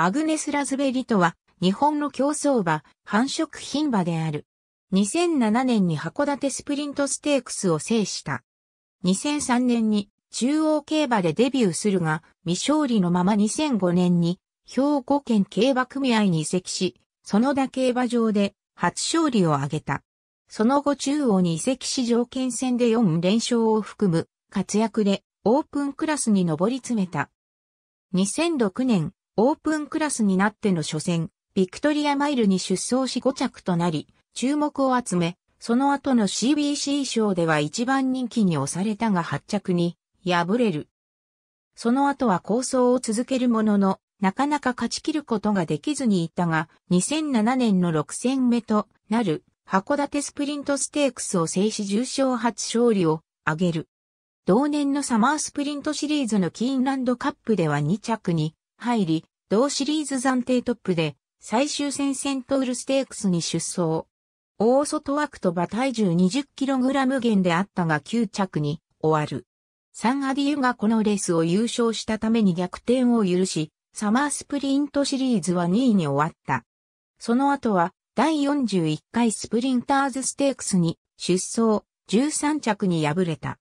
アグネスラズベリとは、日本の競争馬、繁殖品馬である。2007年に函館スプリントステークスを制した。2003年に中央競馬でデビューするが、未勝利のまま2005年に兵庫県競馬組合に移籍し、その田競馬場で初勝利を挙げた。その後中央に移籍し条件戦で4連勝を含む活躍でオープンクラスに上り詰めた。2006年、オープンクラスになっての初戦、ビクトリアマイルに出走し5着となり、注目を集め、その後の CBC 賞では一番人気に押されたが8着に敗れる。その後は構想を続けるものの、なかなか勝ち切ることができずにいたが、2007年の6戦目となる函館スプリントステークスを制し重賞初勝利を挙げる。同年のサマースプリントシリーズのキーンランドカップでは2着に入り、同シリーズ暫定トップで、最終戦セントウルステークスに出走。大外枠と馬体重 20kg 減であったが9着に終わる。サンアディユがこのレースを優勝したために逆転を許し、サマースプリントシリーズは2位に終わった。その後は、第41回スプリンターズステークスに出走、13着に敗れた。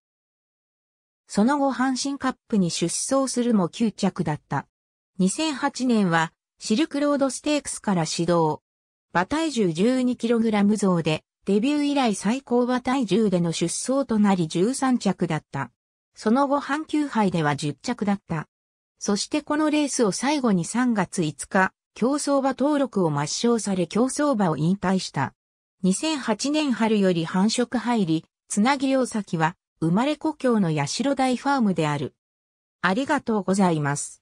その後阪神カップに出走するも9着だった。2008年はシルクロードステークスから始動。馬体重 12kg 増で、デビュー以来最高馬体重での出走となり13着だった。その後阪急杯では10着だった。そしてこのレースを最後に3月5日、競争馬登録を抹消され競争馬を引退した。2008年春より繁殖入り、つなぎ両先は、生まれ故郷の八代大ファームである。ありがとうございます。